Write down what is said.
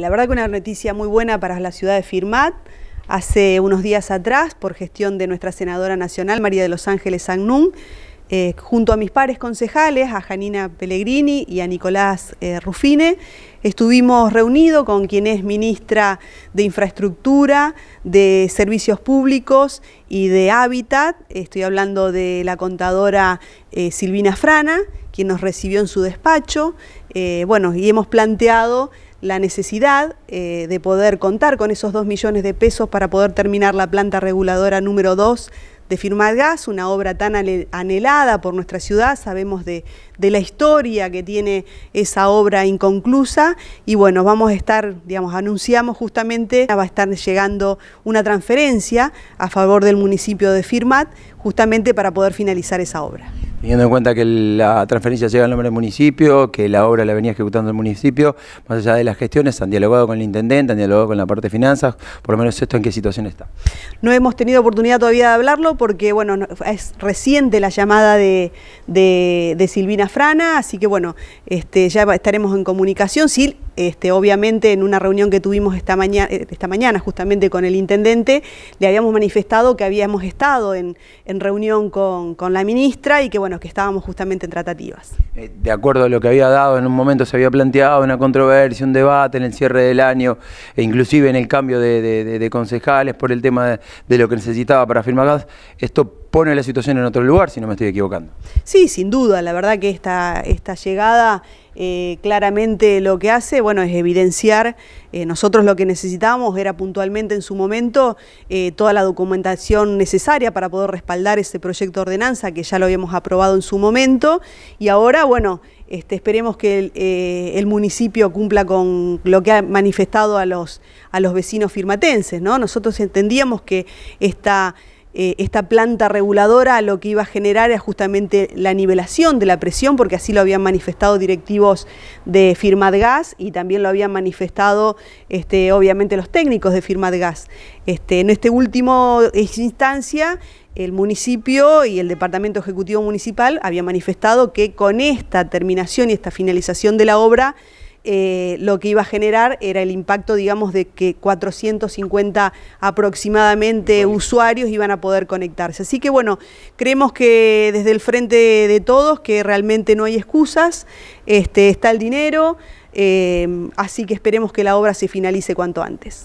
La verdad que una noticia muy buena para la ciudad de Firmat. Hace unos días atrás, por gestión de nuestra senadora nacional, María de los Ángeles Agnún, eh, junto a mis pares concejales, a Janina Pellegrini y a Nicolás eh, Rufine, estuvimos reunidos con quien es ministra de Infraestructura, de Servicios Públicos y de Hábitat. Estoy hablando de la contadora eh, Silvina Frana, quien nos recibió en su despacho. bueno, y hemos planteado la necesidad eh, de poder contar con esos 2 millones de pesos para poder terminar la planta reguladora número 2 de Gas, una obra tan anhelada por nuestra ciudad, sabemos de, de, la historia que tiene esa obra inconclusa y bueno, vamos a estar, digamos, anunciamos justamente, va a estar llegando una transferencia a favor del municipio de Firmat justamente para poder finalizar esa obra. Teniendo en cuenta que la transferencia llega al nombre del municipio, que la obra la venía ejecutando el municipio, más allá de las gestiones, han dialogado con el intendente, han dialogado con la parte de finanzas, por lo menos esto en qué situación está. No hemos tenido oportunidad todavía de hablarlo porque, bueno, es reciente la llamada de, Silvina Frana, así que, bueno, este, ya estaremos en comunicación. Este, obviamente, en una reunión que tuvimos esta mañana, eh, esta mañana justamente con el intendente, le habíamos manifestado que habíamos estado en, reunión con, la ministra y que bueno, que estábamos justamente en tratativas. Eh, de acuerdo a lo que había dado, en un momento se había planteado una controversia, un debate en el cierre del año, e inclusive en el cambio de, concejales por el tema de, lo que necesitaba para firmar gas. Esto pone la situación en otro lugar, si no me estoy equivocando. Sí, sin duda, la verdad que esta, esta llegada eh, claramente lo que hace, bueno, es evidenciar, eh, nosotros lo que necesitábamos era puntualmente en su momento eh, toda la documentación necesaria para poder respaldar ese proyecto de ordenanza que ya lo habíamos aprobado en su momento y ahora, bueno, este, esperemos que el, municipio cumpla con lo que ha manifestado a los, a los vecinos firmatenses, ¿no? Nosotros entendíamos que esta eh, esta planta reguladora lo que iba a generar era justamente la nivelación de la presión, porque así lo habían manifestado directivos de firma de gas y también lo habían manifestado este, obviamente los técnicos de firma de gas. Este, en este último eh, instancia, el municipio y el Departamento Ejecutivo Municipal habían manifestado que con esta terminación y esta finalización de la obra, eh, lo que iba a generar era el impacto, digamos, de que 450 aproximadamente usuarios iban a poder conectarse. Así que bueno, creemos que desde el frente de todos que realmente no hay excusas, este, está el dinero, eh, así que esperemos que la obra se finalice cuanto antes.